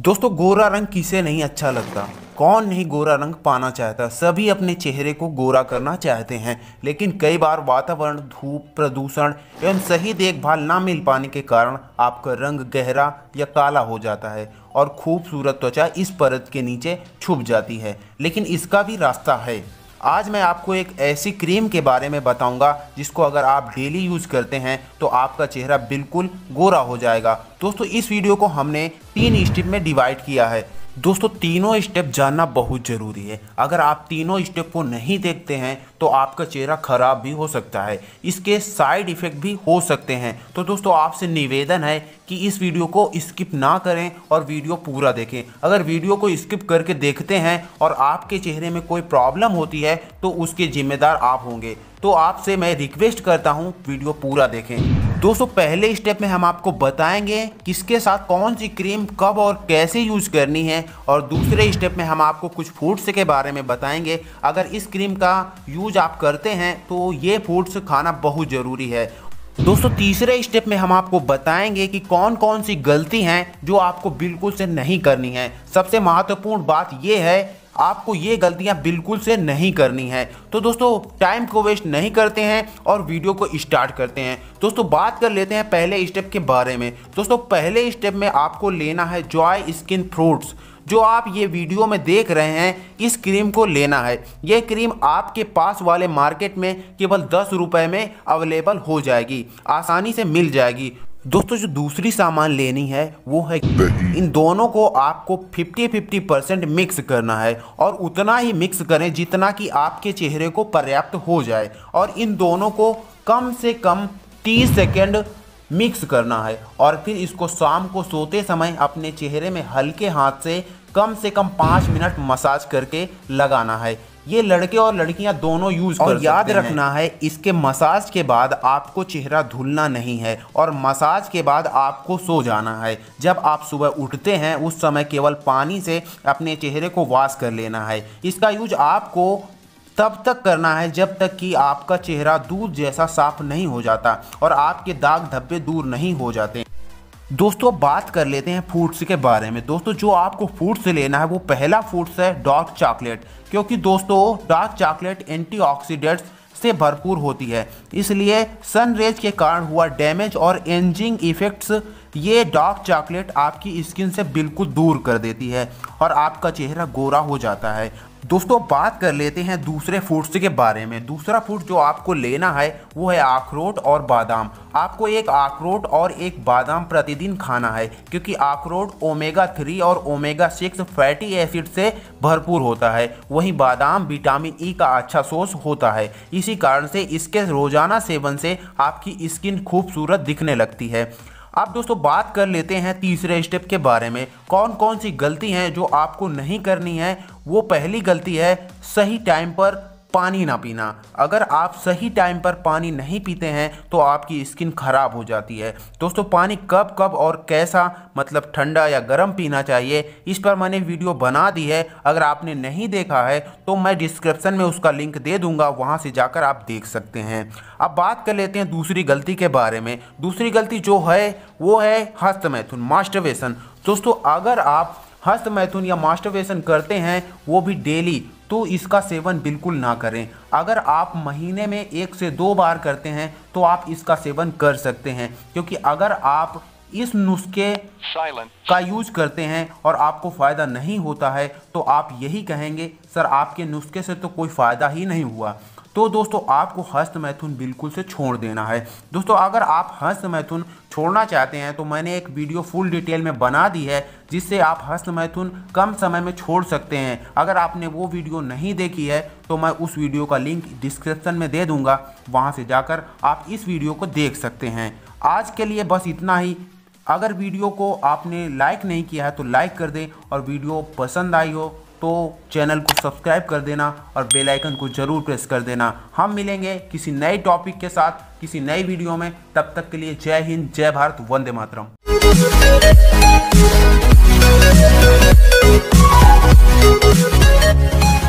दोस्तों गोरा रंग किसे नहीं अच्छा लगता कौन नहीं गोरा रंग पाना चाहता सभी अपने चेहरे को गोरा करना चाहते हैं लेकिन कई बार वातावरण धूप प्रदूषण एवं सही देखभाल ना मिल पाने के कारण आपका रंग गहरा या काला हो जाता है और खूबसूरत त्वचा इस परत के नीचे छुप जाती है लेकिन इसका भी रास्ता है आज मैं आपको एक ऐसी क्रीम के बारे में बताऊंगा जिसको अगर आप डेली यूज़ करते हैं तो आपका चेहरा बिल्कुल गोरा हो जाएगा दोस्तों इस वीडियो को हमने तीन स्टेप में डिवाइड किया है दोस्तों तीनों स्टेप जानना बहुत ज़रूरी है अगर आप तीनों स्टेप को नहीं देखते हैं तो आपका चेहरा ख़राब भी हो सकता है इसके साइड इफ़ेक्ट भी हो सकते हैं तो दोस्तों आपसे निवेदन है कि इस वीडियो को स्किप ना करें और वीडियो पूरा देखें अगर वीडियो को स्किप करके देखते हैं और आपके चेहरे में कोई प्रॉब्लम होती है तो उसके जिम्मेदार आप होंगे तो आपसे मैं रिक्वेस्ट करता हूँ वीडियो पूरा देखें दोस्तों पहले स्टेप में हम आपको बताएंगे किसके साथ कौन सी क्रीम कब और कैसे यूज करनी है और दूसरे स्टेप में हम आपको कुछ फूड्स के बारे में बताएंगे अगर इस क्रीम का यूज आप करते हैं तो ये फूड्स खाना बहुत ज़रूरी है दोस्तों तीसरे स्टेप में हम आपको बताएंगे कि कौन कौन सी गलती हैं जो आपको बिल्कुल से नहीं करनी है सबसे महत्वपूर्ण बात यह है आपको ये गलतियाँ बिल्कुल से नहीं करनी है तो दोस्तों टाइम को वेस्ट नहीं करते हैं और वीडियो को स्टार्ट करते हैं दोस्तों बात कर लेते हैं पहले स्टेप के बारे में दोस्तों पहले स्टेप में आपको लेना है जॉय स्किन फ्रूट्स जो आप ये वीडियो में देख रहे हैं इस क्रीम को लेना है ये क्रीम आपके पास वाले मार्केट में केवल दस रुपये में अवेलेबल हो जाएगी आसानी से मिल जाएगी दोस्तों जो दूसरी सामान लेनी है वो है इन दोनों को आपको 50 50 परसेंट मिक्स करना है और उतना ही मिक्स करें जितना कि आपके चेहरे को पर्याप्त हो जाए और इन दोनों को कम से कम 30 सेकेंड मिक्स करना है और फिर इसको शाम को सोते समय अपने चेहरे में हल्के हाथ से कम से कम पाँच मिनट मसाज करके लगाना है ये लड़के और लड़कियां दोनों यूज और कर याद रखना है इसके मसाज के बाद आपको चेहरा धुलना नहीं है और मसाज के बाद आपको सो जाना है जब आप सुबह उठते हैं उस समय केवल पानी से अपने चेहरे को वॉश कर लेना है इसका यूज आपको तब तक करना है जब तक कि आपका चेहरा दूध जैसा साफ नहीं हो जाता और आपके दाग धब्बे दूर नहीं हो जाते दोस्तों बात कर लेते हैं फूड्स के बारे में दोस्तों जो आपको फूड्स लेना है वो पहला फूड्स है डार्क चॉकलेट क्योंकि दोस्तों डार्क चॉकलेट एंटीऑक्सीडेंट्स से भरपूर होती है इसलिए सनरेज के कारण हुआ डैमेज और एंजिंग इफेक्ट्स ये डार्क चॉकलेट आपकी स्किन से बिल्कुल दूर कर देती है और आपका चेहरा गोरा हो जाता है दोस्तों बात कर लेते हैं दूसरे फ्रूट्स के बारे में दूसरा फ्रूट जो आपको लेना है वो है अखरोट और बादाम आपको एक अखरोट और एक बादाम प्रतिदिन खाना है क्योंकि अखरोट ओमेगा थ्री और ओमेगा सिक्स फैटी एसिड से भरपूर होता है वहीं बादाम विटामिन ई e का अच्छा सोर्स होता है इसी कारण से इसके रोज़ाना सेवन से आपकी स्किन खूबसूरत दिखने लगती है अब दोस्तों बात कर लेते हैं तीसरे स्टेप के बारे में कौन कौन सी गलती हैं जो आपको नहीं करनी है वो पहली गलती है सही टाइम पर पानी ना पीना अगर आप सही टाइम पर पानी नहीं पीते हैं तो आपकी स्किन खराब हो जाती है दोस्तों पानी कब कब और कैसा मतलब ठंडा या गर्म पीना चाहिए इस पर मैंने वीडियो बना दी है अगर आपने नहीं देखा है तो मैं डिस्क्रिप्शन में उसका लिंक दे दूंगा वहाँ से जाकर आप देख सकते हैं अब बात कर लेते हैं दूसरी गलती के बारे में दूसरी गलती जो है वो है हस्तमैथुन मास्टरवेशन दोस्तों अगर आप हस्त मैथुन या मास्टरवेशन करते हैं वो भी डेली तो इसका सेवन बिल्कुल ना करें अगर आप महीने में एक से दो बार करते हैं तो आप इसका सेवन कर सकते हैं क्योंकि अगर आप इस नुस्खे का यूज करते हैं और आपको फ़ायदा नहीं होता है तो आप यही कहेंगे सर आपके नुस्खे से तो कोई फ़ायदा ही नहीं हुआ तो दोस्तों आपको हस्त मैथुन बिल्कुल से छोड़ देना है दोस्तों अगर आप हस्त मैथुन छोड़ना चाहते हैं तो मैंने एक वीडियो फुल डिटेल में बना दी है जिससे आप हस्त मैथुन कम समय में छोड़ सकते हैं अगर आपने वो वीडियो नहीं देखी है तो मैं उस वीडियो का लिंक डिस्क्रिप्शन में दे दूंगा वहाँ से जाकर आप इस वीडियो को देख सकते हैं आज के लिए बस इतना ही अगर वीडियो को आपने लाइक नहीं किया है तो लाइक कर दें और वीडियो पसंद आई हो तो चैनल को सब्सक्राइब कर देना और बेल आइकन को ज़रूर प्रेस कर देना हम मिलेंगे किसी नए टॉपिक के साथ किसी नए वीडियो में तब तक के लिए जय हिंद जय भारत वंदे मातरम